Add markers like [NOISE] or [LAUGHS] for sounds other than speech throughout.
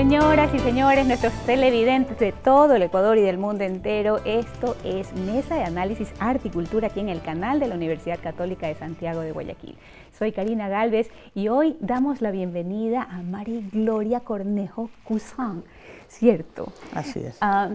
Señoras y señores, nuestros televidentes de todo el Ecuador y del mundo entero, esto es Mesa de Análisis Arte y Cultura aquí en el canal de la Universidad Católica de Santiago de Guayaquil. Soy Karina Galvez y hoy damos la bienvenida a Mari Gloria Cornejo Cusán, ¿cierto? Así es. Ah,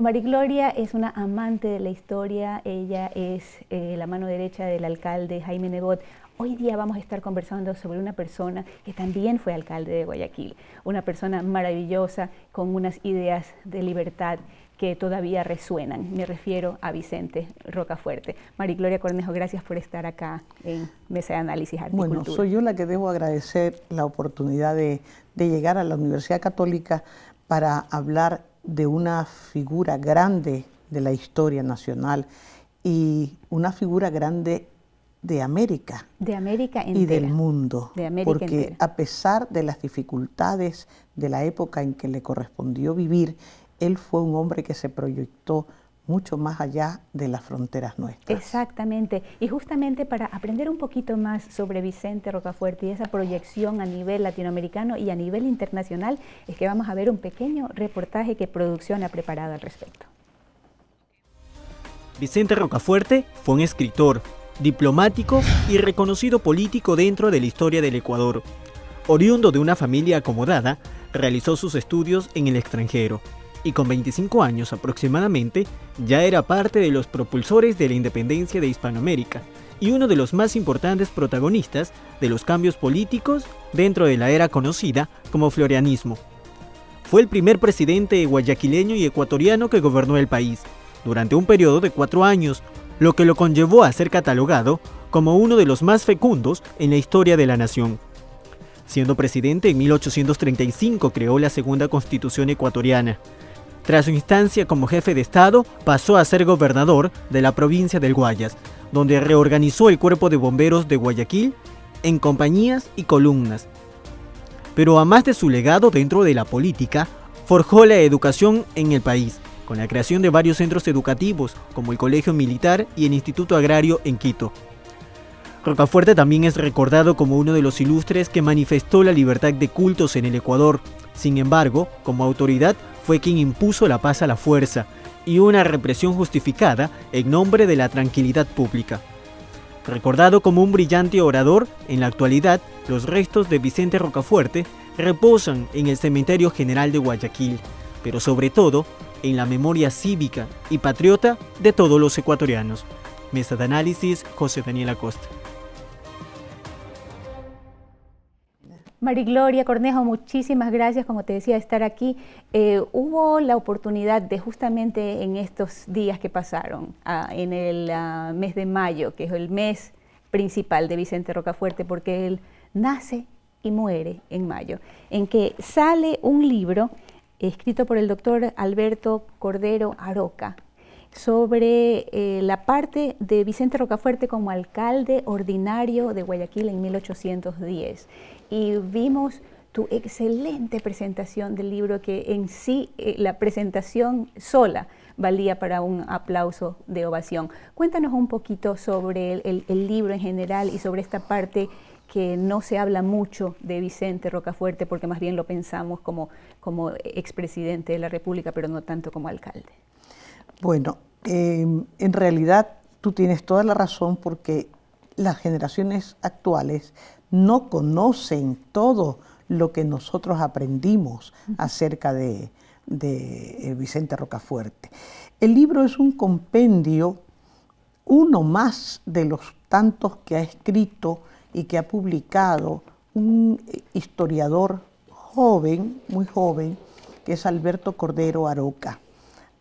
Mari Gloria es una amante de la historia, ella es eh, la mano derecha del alcalde Jaime Nebot, Hoy día vamos a estar conversando sobre una persona que también fue alcalde de Guayaquil, una persona maravillosa con unas ideas de libertad que todavía resuenan. Me refiero a Vicente Rocafuerte. Gloria Cornejo, gracias por estar acá en Mesa de Análisis Cultura. Bueno, soy yo la que debo agradecer la oportunidad de llegar a la Universidad Católica para hablar de una figura grande de la historia nacional y una figura grande de América. De América Y del mundo. porque a pesar de las dificultades de la época en que le correspondió vivir, él fue un hombre que se proyectó mucho más allá de las fronteras nuestras. Exactamente. Y justamente para aprender un poquito más sobre Vicente Rocafuerte y esa proyección a nivel latinoamericano y a nivel internacional, es que vamos a ver un pequeño reportaje que producción ha preparado al respecto. Vicente Rocafuerte fue un escritor, diplomático y reconocido político dentro de la historia del Ecuador. Oriundo de una familia acomodada, realizó sus estudios en el extranjero y con 25 años aproximadamente ya era parte de los propulsores de la independencia de Hispanoamérica y uno de los más importantes protagonistas de los cambios políticos dentro de la era conocida como florianismo. Fue el primer presidente guayaquileño y ecuatoriano que gobernó el país durante un periodo de cuatro años, lo que lo conllevó a ser catalogado como uno de los más fecundos en la historia de la nación. Siendo presidente en 1835 creó la segunda constitución ecuatoriana. Tras su instancia como jefe de Estado, pasó a ser gobernador de la provincia del Guayas, donde reorganizó el cuerpo de bomberos de Guayaquil en compañías y columnas. Pero a más de su legado dentro de la política, forjó la educación en el país, con la creación de varios centros educativos, como el Colegio Militar y el Instituto Agrario en Quito. Rocafuerte también es recordado como uno de los ilustres que manifestó la libertad de cultos en el Ecuador. Sin embargo, como autoridad fue quien impuso la paz a la fuerza y una represión justificada en nombre de la tranquilidad pública. Recordado como un brillante orador, en la actualidad los restos de Vicente Rocafuerte reposan en el Cementerio General de Guayaquil, pero sobre todo en la memoria cívica y patriota de todos los ecuatorianos. Mesa de análisis, José Daniel Acosta. Marigloria Cornejo, muchísimas gracias, como te decía, estar aquí. Eh, hubo la oportunidad de justamente en estos días que pasaron, ah, en el ah, mes de mayo, que es el mes principal de Vicente Rocafuerte, porque él nace y muere en mayo, en que sale un libro escrito por el doctor Alberto Cordero Aroca sobre eh, la parte de Vicente Rocafuerte como alcalde ordinario de Guayaquil en 1810. Y vimos tu excelente presentación del libro que en sí eh, la presentación sola valía para un aplauso de ovación. Cuéntanos un poquito sobre el libro en general y sobre esta parte que no se habla mucho de Vicente Rocafuerte porque más bien lo pensamos como, como expresidente de la República, pero no tanto como alcalde. Bueno, em, en realidad tú tienes toda la razón porque las generaciones actuales no conocen todo lo que nosotros aprendimos acerca de eh, Vicente Rocafuerte. El libro es un compendio, uno más de los tantos que ha escrito y que ha publicado un eh, historiador joven, muy joven, que es Alberto Cordero Aroca,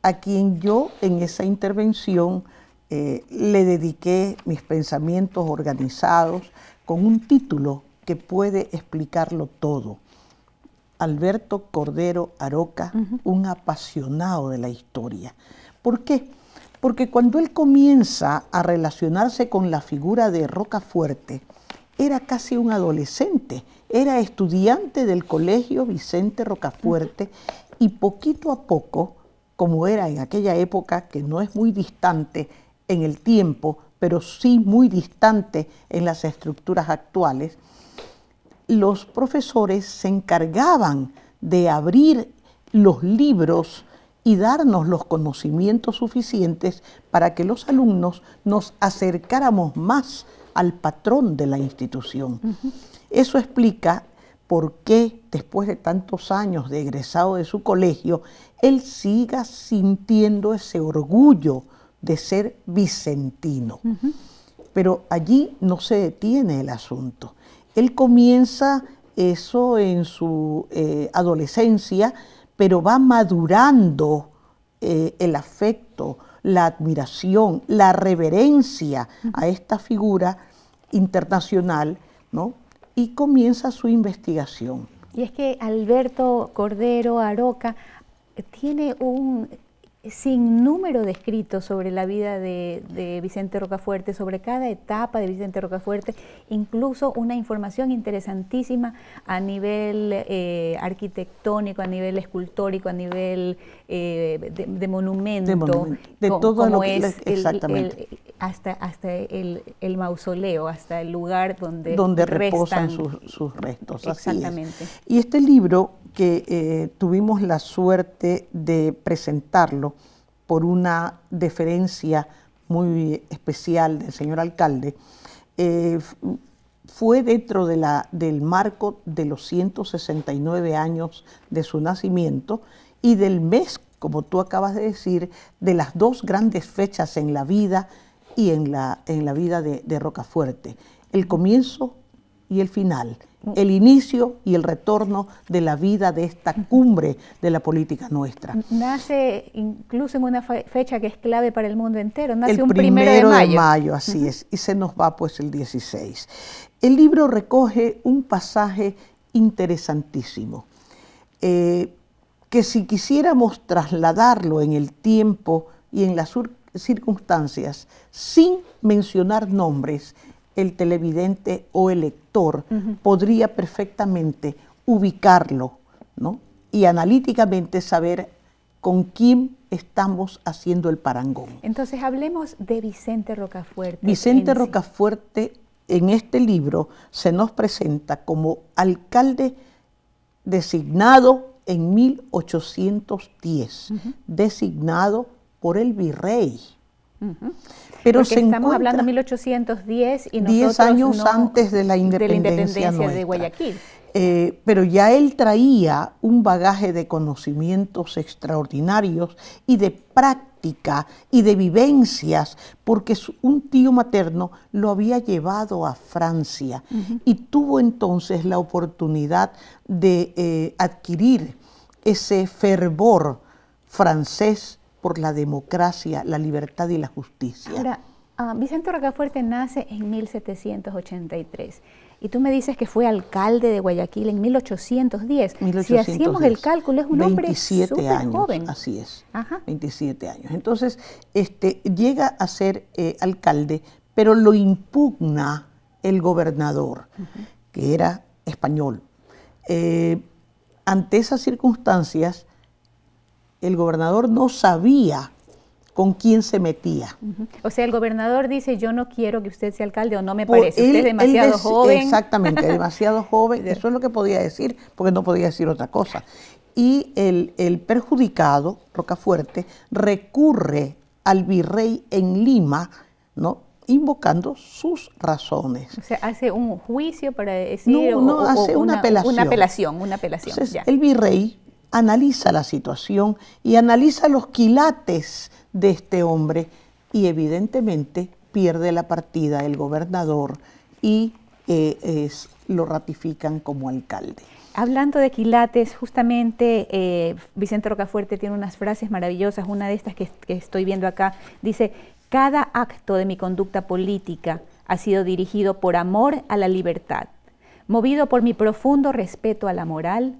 a quien yo en esa intervención eh, le dediqué mis pensamientos organizados con un título que puede explicarlo todo. Alberto Cordero Aroca, un apasionado de la historia. ¿Por qué? Porque cuando él comienza a relacionarse con la figura de Rocafuerte, era casi un adolescente, era estudiante del Colegio Vicente Rocafuerte y poquito a poco, como era en aquella época que no es muy distante en el tiempo, pero sí muy distante en las estructuras actuales, los profesores se encargaban de abrir los libros y darnos los conocimientos suficientes para que los alumnos nos acercáramos más al patrón de la institución. Eso explica por qué después de tantos años de egresado de su colegio, él siga sintiendo ese orgullo de ser vicentino. Pero allí no se detiene el asunto. Él comienza eso en su eh, adolescencia, pero va madurando eh, el afecto, la admiración, la reverencia a esta figura internacional, ¿no? Y comienza su investigación. Y es que Alberto Cordero Aroca tiene un sin número de escritos sobre la vida de, Vicente Rocafuerte, sobre cada etapa de Vicente Rocafuerte, incluso una información interesantísima a nivel eh, arquitectónico, a nivel escultórico, a nivel eh, de, monumento, de, todo lo que es hasta, hasta el, mausoleo, hasta el lugar donde, donde reposan sus, restos. Exactamente. Y este libro que eh, tuvimos la suerte de presentarlo, por una deferencia muy especial del señor alcalde, eh, fue dentro de la, del marco de los 169 años de su nacimiento y del mes, como tú acabas de decir, de las dos grandes fechas en la vida y en la, en la vida de, de Rocafuerte, el comienzo y el final, el inicio y el retorno de la vida de esta cumbre de la política nuestra. Nace incluso en una fecha que es clave para el mundo entero, nace un primero, de, mayo. de mayo. así es, y se nos va pues el 16. El libro recoge un pasaje interesantísimo, eh, que si quisiéramos trasladarlo en el tiempo y en las circunstancias, sin mencionar nombres, el televidente o el lector podría perfectamente ubicarlo, ¿no? Y analíticamente saber con quién estamos haciendo el parangón. Entonces hablemos de Vicente Rocafuerte. Vicente Rocafuerte en este libro se nos presenta como alcalde designado en 1810, designado por el virrey estamos hablando de 1810 y nosotros 10 años antes de la independencia, de, Guayaquil. Eh, pero ya él traía un bagaje de conocimientos extraordinarios y de práctica y de vivencias, porque un tío materno lo había llevado a Francia y tuvo entonces la oportunidad de eh, adquirir ese fervor francés por la democracia, la libertad y la justicia. Ahora, ah, Vicente Rocafuerte nace en 1783 y tú me dices que fue alcalde de Guayaquil en 1810. Si hacíamos el cálculo, es un hombre súper joven. Así es, 27 años. Entonces, este, llega a ser eh, alcalde, pero lo impugna el gobernador, que era español. Eh, ante esas circunstancias, el gobernador no sabía con quién se metía. O sea, el gobernador dice, yo no quiero que usted sea alcalde o no me parece, usted es [LAUGHS] demasiado joven. Exactamente, demasiado joven, eso es lo que podía decir, porque no podía decir otra cosa. Y el, el perjudicado, Rocafuerte, recurre al virrey en Lima, ¿no? invocando sus razones. O sea, hace un juicio para decir... No, no, hace una, apelación. Una apelación, una apelación. El virrey analiza la situación y analiza los quilates de este hombre y evidentemente pierde la partida el gobernador y eh, lo ratifican como alcalde. Hablando de quilates, justamente eh, Vicente Rocafuerte tiene unas frases maravillosas, una de estas que, que estoy viendo acá, dice, cada acto de mi conducta política ha sido dirigido por amor a la libertad, movido por mi profundo respeto a la moral,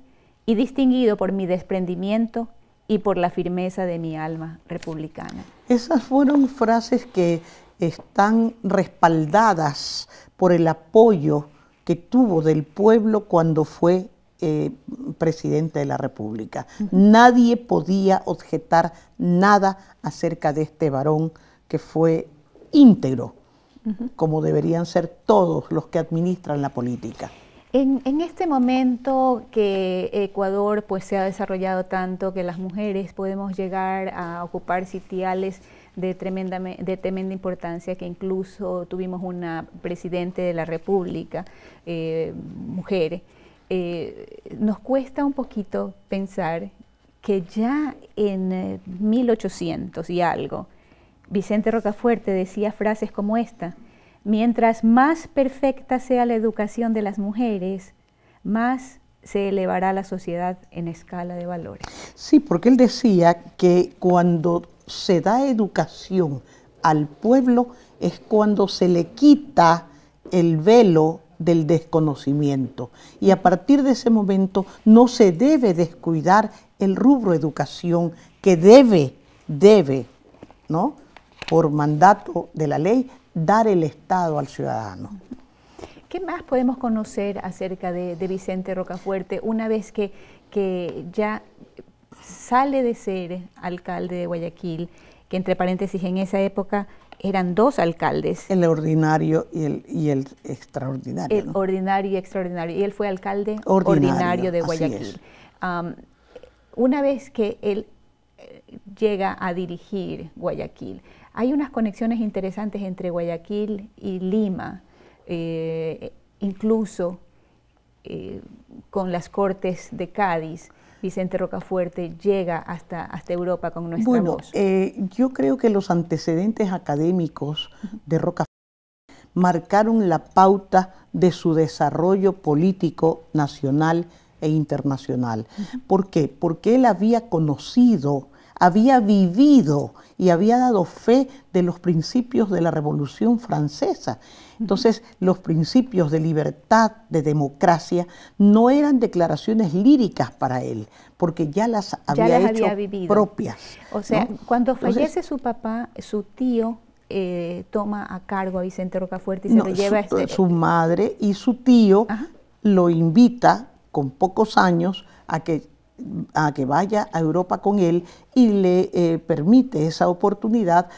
y distinguido por mi desprendimiento y por la firmeza de mi alma republicana. Esas fueron frases que están respaldadas por el apoyo que tuvo del pueblo cuando fue eh, presidente de la República. Nadie podía objetar nada acerca de este varón que fue íntegro, como deberían ser todos los que administran la política. En, este momento que Ecuador pues, se ha desarrollado tanto que las mujeres podemos llegar a ocupar sitiales de tremenda, de tremenda importancia, que incluso tuvimos una presidente de la República, eh, mujeres, eh, nos cuesta un poquito pensar que ya en 1800 eh, y algo, Vicente Rocafuerte decía frases como esta, Mientras más perfecta sea la educación de las mujeres, más se elevará la sociedad en escala de valores. Sí, porque él decía que cuando se da educación al pueblo es cuando se le quita el velo del desconocimiento. Y a partir de ese momento no se debe descuidar el rubro educación que debe, debe, ¿no? Por mandato de la ley, dar el Estado al ciudadano. ¿Qué más podemos conocer acerca de, Vicente Rocafuerte una vez que, que ya sale de ser alcalde de Guayaquil, que entre paréntesis en esa época eran dos alcaldes. El ordinario y el, extraordinario. El ordinario y extraordinario. Y él fue alcalde ordinario, de Guayaquil. una vez que él eh, llega a dirigir Guayaquil, hay unas conexiones interesantes entre Guayaquil y Lima, eh, incluso eh, con las Cortes de Cádiz. Vicente Rocafuerte llega hasta, hasta Europa con nuestra voz. Eh, yo creo que los antecedentes académicos de Rocafuerte marcaron la pauta de su desarrollo político nacional e internacional. ¿Por qué? Porque él había conocido había vivido y había dado fe de los principios de la Revolución Francesa. Entonces, los principios de libertad, de democracia, no eran declaraciones líricas para él, porque ya las había, hecho propias. O sea, cuando fallece su papá, su tío eh, toma a cargo a Vicente Rocafuerte y se lo lleva a este... Su madre y su tío lo invita con pocos años a que a que vaya a Europa con él y le eh, permite esa oportunidad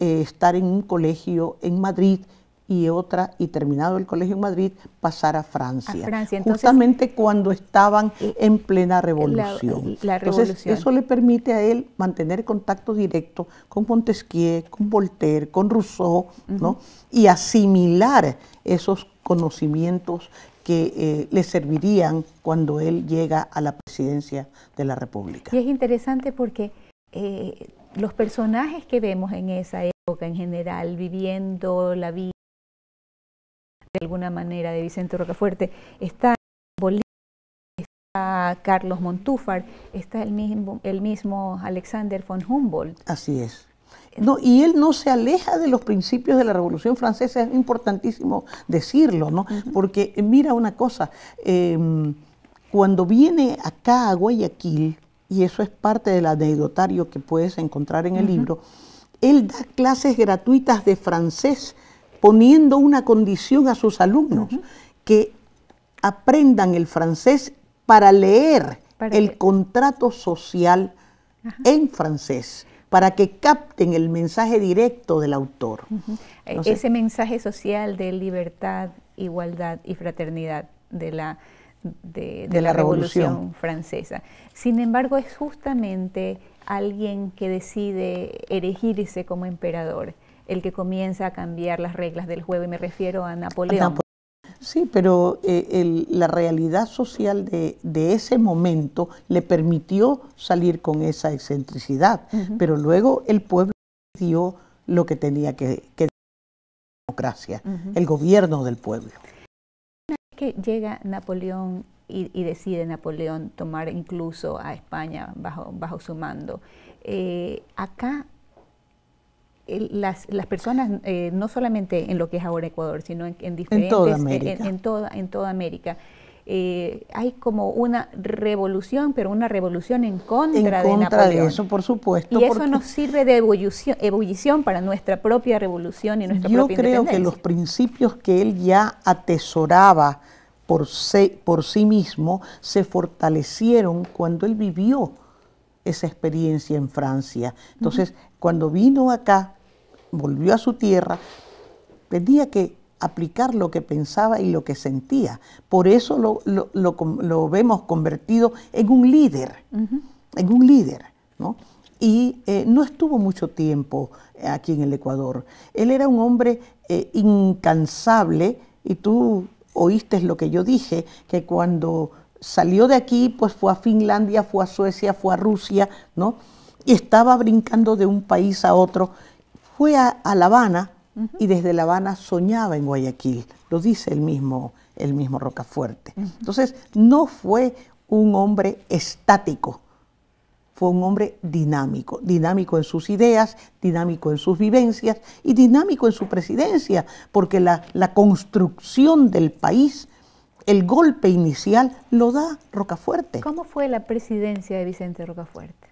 eh, estar en un colegio en Madrid y otra, y terminado el colegio en Madrid, pasar a Francia. justamente cuando estaban eh, en plena revolución. Entonces, eso le permite a él mantener contacto directo con Montesquieu, con Voltaire, con Rousseau, ¿no? Y asimilar esos conocimientos que eh, le servirían cuando él llega a la presidencia de la República. Y es interesante porque eh, los personajes que vemos en esa época en general, viviendo la vida de alguna manera de Vicente Rocafuerte, está Bolívar, está Carlos Montúfar, está el mismo, el mismo Alexander von Humboldt. Así es. No, y él no se aleja de los principios de la Revolución Francesa, es importantísimo decirlo, ¿no? Porque eh, mira una cosa, em, cuando viene acá a Guayaquil, y eso es parte del anecdotario que puedes encontrar en el libro, él da clases gratuitas de francés poniendo una condición a sus alumnos, que aprendan el francés para leer el contrato social en francés para que capten el mensaje directo del autor. E-, ese mensaje social de libertad, igualdad y fraternidad de la, de, la, revolución. revolución francesa. Sin embargo, es justamente alguien que decide erigirse como emperador el que comienza a cambiar las reglas del juego, y me refiero a Napoleón. Sí, pero eh, la realidad social de, de, ese momento le permitió salir con esa excentricidad, pero luego el pueblo dio lo que tenía que, que la democracia, el gobierno del pueblo. Una vez que llega Napoleón y, decide Napoleón tomar incluso a España bajo, bajo su mando, eh, acá las, las personas, eh, no solamente en lo que es ahora Ecuador, sino en, diferentes... Eh, en toda En, toda, América. Eh, hay como una revolución, pero una revolución en contra, de en contra de eso, por supuesto. Y eso nos sirve de ebullición, para nuestra propia revolución y nuestra yo creo que los principios que él ya atesoraba por, se, por sí mismo se fortalecieron cuando él vivió esa experiencia en Francia. Entonces, cuando vino acá, volvió a su tierra, tenía que aplicar lo que pensaba y lo que sentía. Por eso lo, vemos convertido en un líder, en un líder, Y eh, no estuvo mucho tiempo eh, aquí en el Ecuador. Él era un hombre eh, incansable y tú oíste lo que yo dije, que cuando salió de aquí, pues fue a Finlandia, fue a Suecia, fue a Rusia, ¿no? Y estaba brincando de un país a otro fue a, La Habana y desde La Habana soñaba en Guayaquil, lo dice el mismo, el mismo Rocafuerte. Entonces, no fue un hombre estático, fue un hombre dinámico, dinámico en sus ideas, dinámico en sus vivencias y dinámico en su presidencia, porque la, la construcción del país, el golpe inicial, lo da Rocafuerte. ¿Cómo fue la presidencia de Vicente Rocafuerte?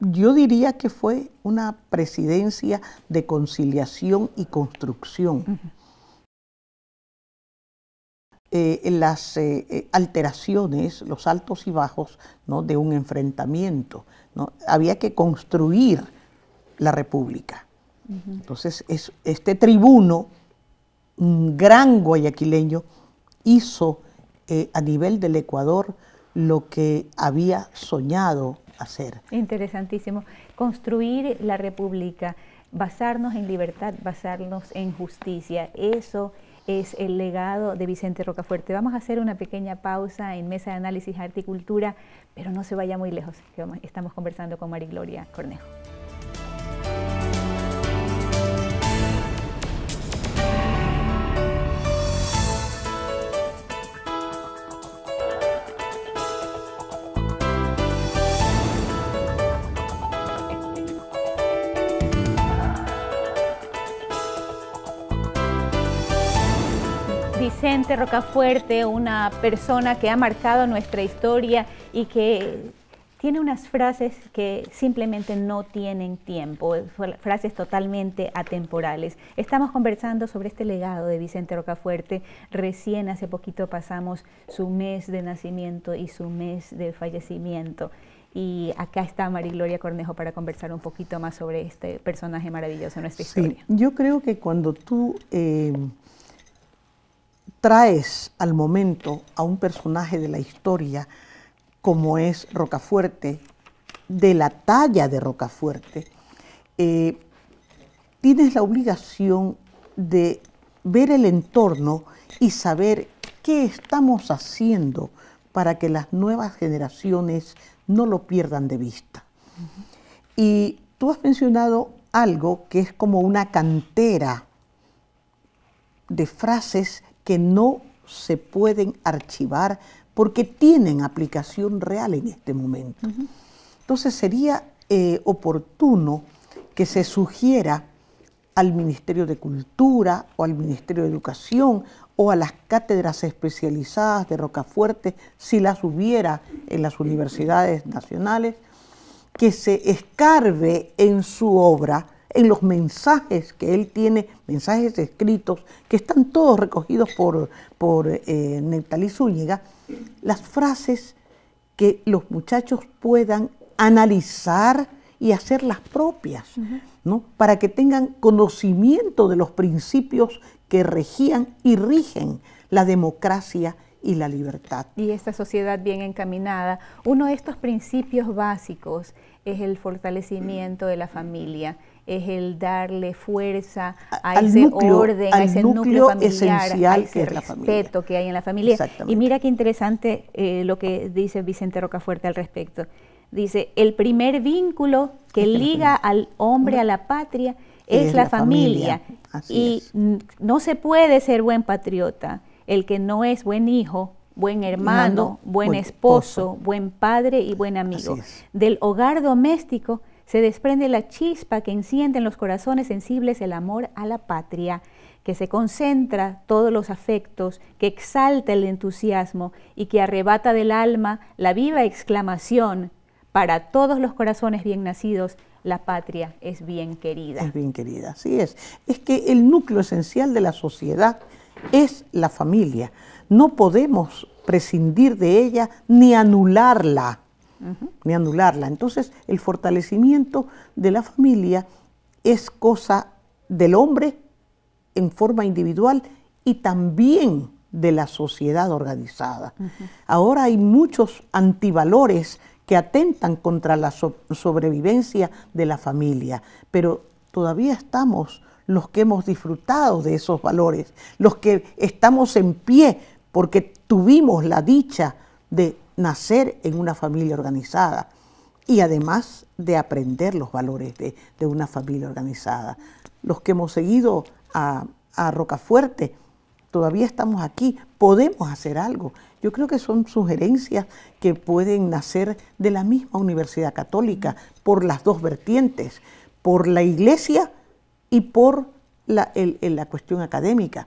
yo diría que fue una presidencia de conciliación y construcción. Eh, las eh, eh, alteraciones, los altos y bajos ¿no? de un enfrentamiento. ¿no? Había que construir la república. Entonces, este tribuno, un gran guayaquileño, hizo a nivel del Ecuador lo que había soñado hacer. Interesantísimo. Construir la república, basarnos en libertad, basarnos en justicia, eso es el legado de Vicente Rocafuerte. Vamos a hacer una pequeña pausa en Mesa de Análisis Arte y Cultura, pero no se vaya muy lejos, estamos conversando con María Gloria Cornejo. Vicente Rocafuerte, una persona que ha marcado nuestra historia y que tiene unas frases que simplemente no tienen tiempo, frases totalmente atemporales. Estamos conversando sobre este legado de Vicente Rocafuerte. Recién hace poquito pasamos su mes de nacimiento y su mes de fallecimiento. Y acá está María Gloria Cornejo para conversar un poquito más sobre este personaje maravilloso en nuestra sí, historia. Yo creo que cuando tú eh, traes al momento a un personaje de la historia como es Rocafuerte, de la talla de Rocafuerte, eh, tienes la obligación de ver el entorno y saber qué estamos haciendo para que las nuevas generaciones no lo pierdan de vista. Y tú has mencionado algo que es como una cantera de frases que no se pueden archivar porque tienen aplicación real en este momento. Entonces sería eh, oportuno que se sugiera al Ministerio de Cultura o al Ministerio de Educación o a las cátedras especializadas de Rocafuerte, si las hubiera en las universidades nacionales, que se escarbe en su obra en los mensajes que él tiene, mensajes escritos, que están todos recogidos por, por eh, Zúñiga, las frases que los muchachos puedan analizar y hacer las propias, ¿no? Para que tengan conocimiento de los principios que regían y rigen la democracia y la libertad. Y esta sociedad bien encaminada, uno de estos principios básicos es el fortalecimiento de la familia es el darle fuerza a ese orden, a ese núcleo, familiar, que respeto que hay en la familia. Y mira qué interesante eh, lo que dice Vicente Rocafuerte al respecto. Dice, el primer vínculo que liga al hombre a la patria es, la, familia. Y no se puede ser buen patriota el que no es buen hijo buen hermano, buen, esposo, buen padre y buen amigo. Del hogar doméstico se desprende la chispa que enciende en los corazones sensibles el amor a la patria, que se concentra todos los afectos, que exalta el entusiasmo y que arrebata del alma la viva exclamación, para todos los corazones bien nacidos, la patria es bien querida. Es bien querida, así es. Es que el núcleo esencial de la sociedad es la familia. No podemos prescindir de ella ni anularla ni anularla. Entonces, el fortalecimiento de la familia es cosa del hombre en forma individual y también de la sociedad organizada. Ahora hay muchos antivalores que atentan contra la sobrevivencia de la familia, pero todavía estamos los que hemos disfrutado de esos valores, los que estamos en pie porque tuvimos la dicha de nacer en una familia organizada y además de aprender los valores de, una familia organizada. Los que hemos seguido a, Rocafuerte, todavía estamos aquí, podemos hacer algo. Yo creo que son sugerencias que pueden nacer de la misma Universidad Católica por las dos vertientes, por la iglesia y por la, la cuestión académica.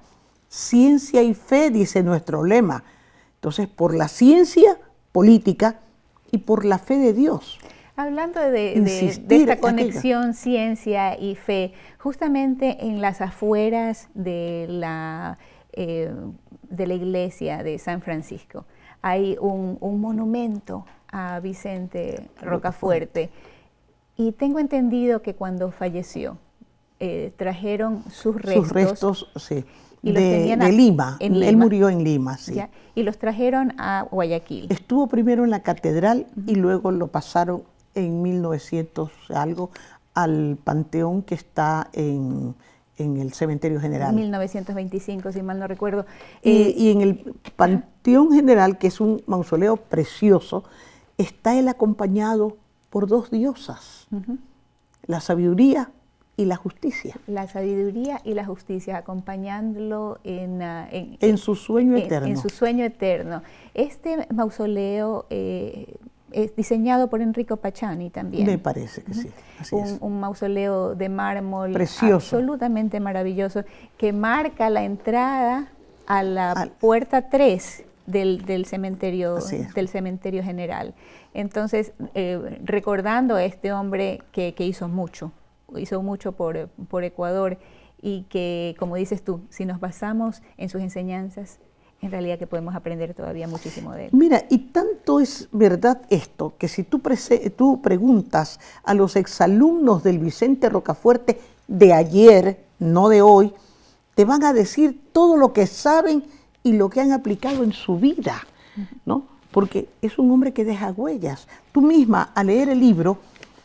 Ciencia y fe, dice nuestro lema. Entonces, por la ciencia política y por la fe de Dios. Hablando de, esta conexión ciencia y fe, justamente en las afueras de la, eh, de la iglesia de San Francisco hay un, monumento a Vicente Rocafuerte. Y tengo entendido que cuando falleció, eh, trajeron sus restos. Sus restos, sí de, Lima. Él murió en Lima, sí. Y los trajeron a Guayaquil. Estuvo primero en la catedral y luego lo pasaron en 1900 algo al panteón que está en, el cementerio general. 1925, si mal no recuerdo. y, eh, en el panteón general, que es un mausoleo precioso, está él acompañado por dos diosas, la sabiduría y la justicia. La sabiduría y la justicia, acompañándolo en, ah, su sueño eterno. su sueño eterno. Este mausoleo eh, es diseñado por Enrico Pachani también. Me parece que sí. un, es. un, mausoleo de mármol absolutamente maravilloso que marca la entrada a la puerta 3 del, cementerio, del cementerio general. Entonces, eh, recordando a este hombre que, que hizo mucho hizo mucho por, Ecuador y que, como dices tú, si nos basamos en sus enseñanzas, en realidad que podemos aprender todavía muchísimo de él. Mira, y tanto es verdad esto, que si tú, tú preguntas a los exalumnos del Vicente Rocafuerte de ayer, no de hoy, te van a decir todo lo que saben y lo que han aplicado en su vida, ¿no? Porque es un hombre que deja huellas. Tú misma, al leer el libro,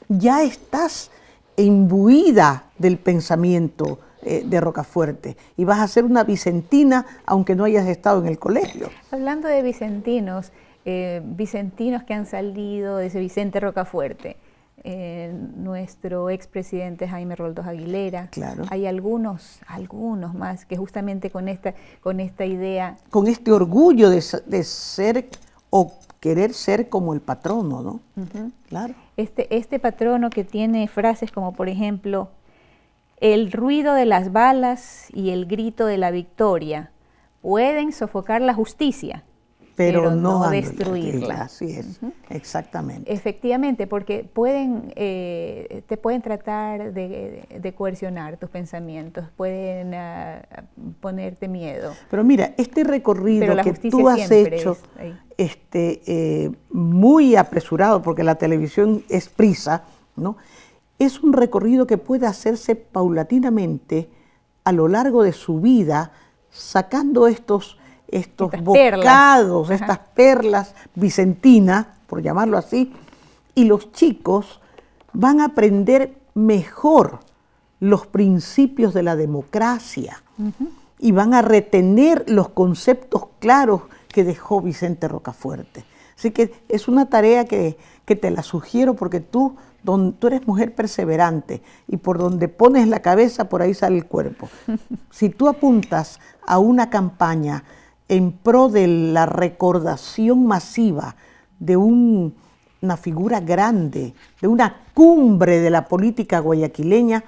ya estás imbuida del pensamiento eh, de Rocafuerte y vas a ser una vicentina aunque no hayas estado en el colegio. Hablando de vicentinos, eh, vicentinos que han salido de ese Vicente Rocafuerte, nuestro eh, nuestro expresidente Jaime Roldós Aguilera. Claro. Hay algunos, algunos más que justamente con esta, con esta idea. Con este orgullo de, ser o querer ser como el patrono, ¿no? Claro. Este, este, patrono que tiene frases como por ejemplo, el ruido de las balas y el grito de la victoria pueden sofocar la justicia, pero, no, destruirla. Así es, exactamente. Efectivamente, porque pueden, eh, te pueden tratar de, coercionar tus pensamientos, pueden ah, ponerte miedo. Pero mira, este recorrido que tú has hecho, este, eh, muy apresurado, porque la televisión es prisa, ¿no? es un recorrido que puede hacerse paulatinamente a lo largo de su vida, sacando estos, estos bocados, estas perlas vicentinas, por llamarlo así, y los chicos van a aprender mejor los principios de la democracia y van a retener los conceptos claros que dejó Vicente Rocafuerte. Así que es una tarea que, te la sugiero porque tú, tú eres mujer perseverante y por donde pones la cabeza, por ahí sale el cuerpo. [LAUGHS] Si tú apuntas a una campaña en pro de la recordación masiva de una figura grande, de una cumbre de la política guayaquileña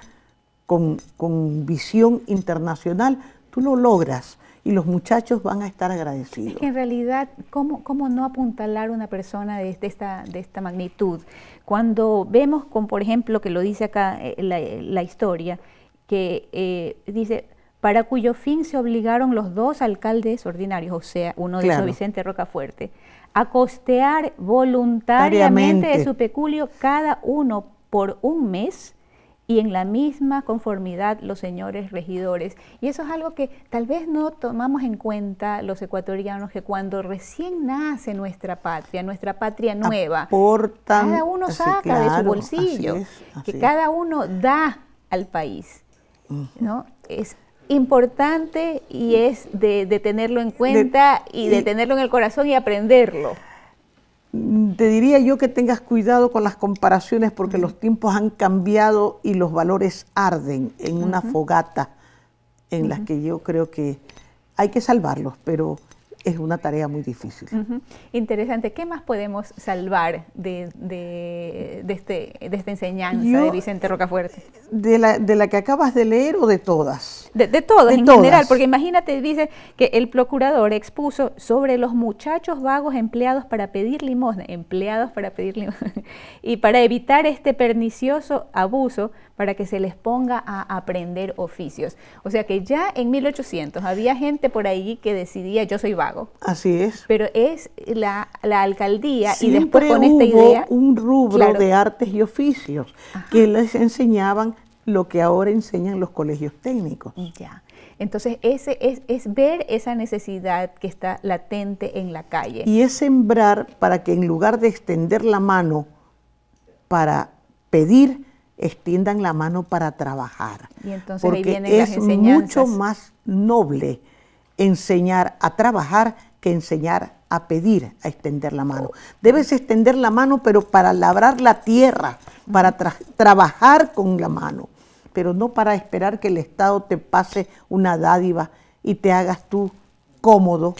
con, con visión internacional, tú lo logras y los muchachos van a estar agradecidos. que en realidad, ¿cómo, cómo no apuntalar una persona de, esta, de esta magnitud? Cuando vemos, con, por ejemplo, que lo dice acá eh, la, historia, que eh, dice, para cuyo fin se obligaron los dos alcaldes ordinarios, o sea, uno de ellos, Vicente Rocafuerte, a costear voluntariamente de su peculio cada uno por un mes y en la misma conformidad los señores regidores. Y eso es algo que tal vez no tomamos en cuenta los ecuatorianos, que cuando recién nace nuestra patria, nuestra patria nueva, cada uno saca de su bolsillo, que cada uno da al país. ¿no? Es importante y es de, tenerlo en cuenta y de tenerlo en el corazón y aprenderlo te diría yo que tengas cuidado con las comparaciones porque los tiempos han cambiado y los valores arden en una fogata en la que yo creo que hay que salvarlos, pero es una tarea muy difícil. Interesante. ¿Qué más podemos salvar de, de, este, esta enseñanza de Vicente Rocafuerte? Eh, de la, de la que acabas de leer o de todas de, todos en general, porque imagínate, dice que el procurador expuso sobre los muchachos vagos empleados para pedir limosna, empleados para pedir limosna, [LAUGHS] y para evitar este pernicioso abuso para que se les ponga a aprender oficios. O sea que ya en 1800 había gente por ahí que decidía yo soy vago. Así es. Pero es la, la alcaldía y después con esta idea... un rubro de artes y oficios que les enseñaban lo que ahora enseñan los colegios técnicos. Ya. Entonces, ese es, ver esa necesidad que está latente en la calle. Y es sembrar para que en lugar de extender la mano para pedir, extiendan la mano para trabajar. Y entonces Porque ahí vienen es mucho más noble enseñar a trabajar que enseñar a pedir, a extender la mano. Debes extender la mano, pero para labrar la tierra, para trabajar con la mano pero no para esperar que el Estado te pase una dádiva y te hagas tú cómodo,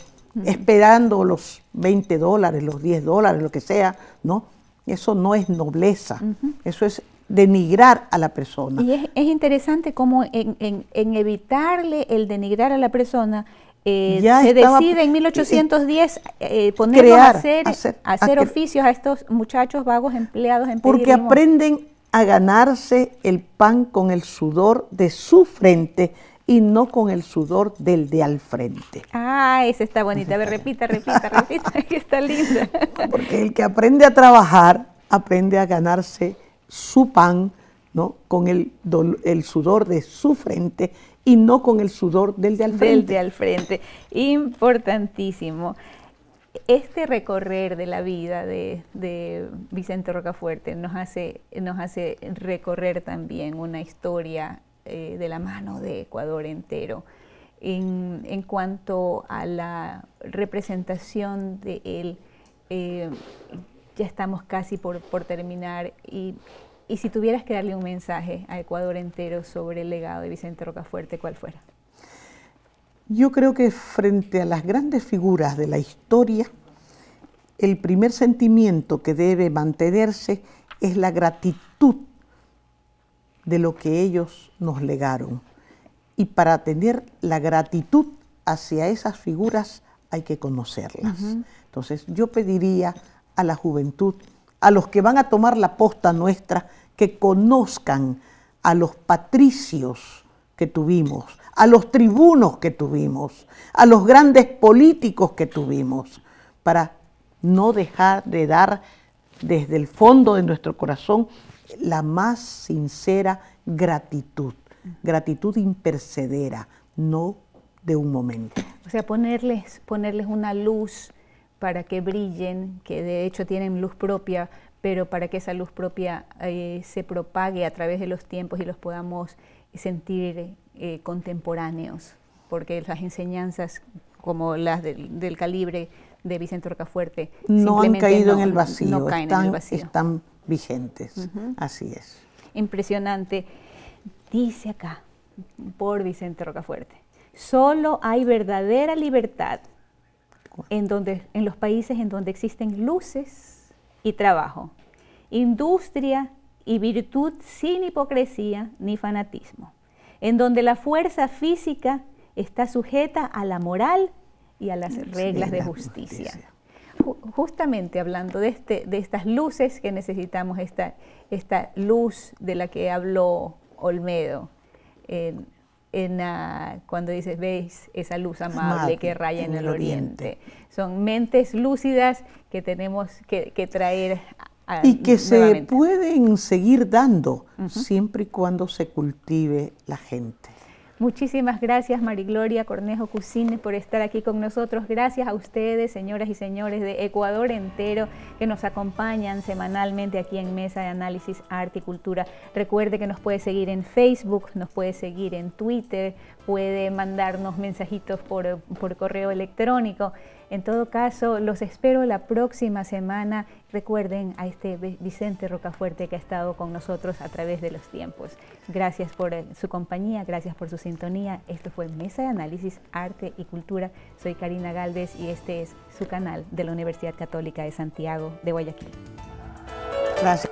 esperando los 20 dólares, los 10 dólares, lo que sea, ¿no? Eso no es nobleza, eso es denigrar a la persona. Y es, interesante cómo en, evitarle el denigrar a la persona, eh, se decide en 1810 eh, poner eh, ponerlos a hacer, hacer, oficios a estos muchachos vagos empleados en Porque aprenden a ganarse el pan con el sudor de su frente y no con el sudor del de al frente. Ah, esa está bonita. A ver, repita, repita, [LAUGHS] repita, que está linda. Porque el que aprende a trabajar, aprende a ganarse su pan, ¿no? Con el, el sudor de su frente y no con el sudor del de al frente. Del de al frente. Importantísimo este recorrer de la vida de, Vicente Rocafuerte nos hace, recorrer también una historia eh, de la mano de Ecuador entero en, cuanto a la representación de él. Eh, ya estamos casi por, terminar y, y si tuvieras que darle un mensaje a Ecuador entero sobre el legado de Vicente Rocafuerte, ¿cuál fuera? Yo creo que frente a las grandes figuras de la historia, el primer sentimiento que debe mantenerse es la gratitud de lo que ellos nos legaron. Y para tener la gratitud hacia esas figuras hay que conocerlas. Entonces yo pediría a la juventud, a los que van a tomar la posta nuestra, que conozcan a los patricios que tuvimos, a los tribunos que tuvimos, a los grandes políticos que tuvimos, para no dejar de dar desde el fondo de nuestro corazón la más sincera gratitud, gratitud impercedera, no de un momento. O sea, ponerles, ponerles una luz para que brillen, que de hecho tienen luz propia, pero para que esa luz propia eh, se propague a través de los tiempos y los podamos sentir eh, contemporáneos, porque las enseñanzas como las del, calibre de Vicente Rocafuerte no han caído en el vacío, están, vigentes, así es. Impresionante. Dice acá, por Vicente Rocafuerte, solo hay verdadera libertad en, donde, en los países en donde existen luces y trabajo, industria y virtud sin hipocresía ni fanatismo, en donde la fuerza física está sujeta a la moral y a las reglas de justicia. Justamente hablando de, este, de estas luces que necesitamos, esta, esta luz de la que habló Olmedo, en, cuando dices, veis esa luz amable, que raya en, el oriente. Son mentes lúcidas que tenemos que, que traer Ah, y que se pueden seguir dando siempre y cuando se cultive la gente. Muchísimas gracias Marigloria Cornejo Cucines, por estar aquí con nosotros. Gracias a ustedes, señoras y señores de Ecuador entero, que nos acompañan semanalmente aquí en Mesa de Análisis Arte y Cultura. Recuerde que nos puede seguir en Facebook, nos puede seguir en Twitter, puede mandarnos mensajitos por, correo electrónico. En todo caso, los espero la próxima semana. Recuerden a este Vicente Rocafuerte que ha estado con nosotros a través de los tiempos. Gracias por eh, su compañía, gracias por su sintonía. Esto fue Mesa de Análisis, Arte y Cultura. Soy Karina Galvez y este es su canal de la Universidad Católica de Santiago de Guayaquil. Gracias.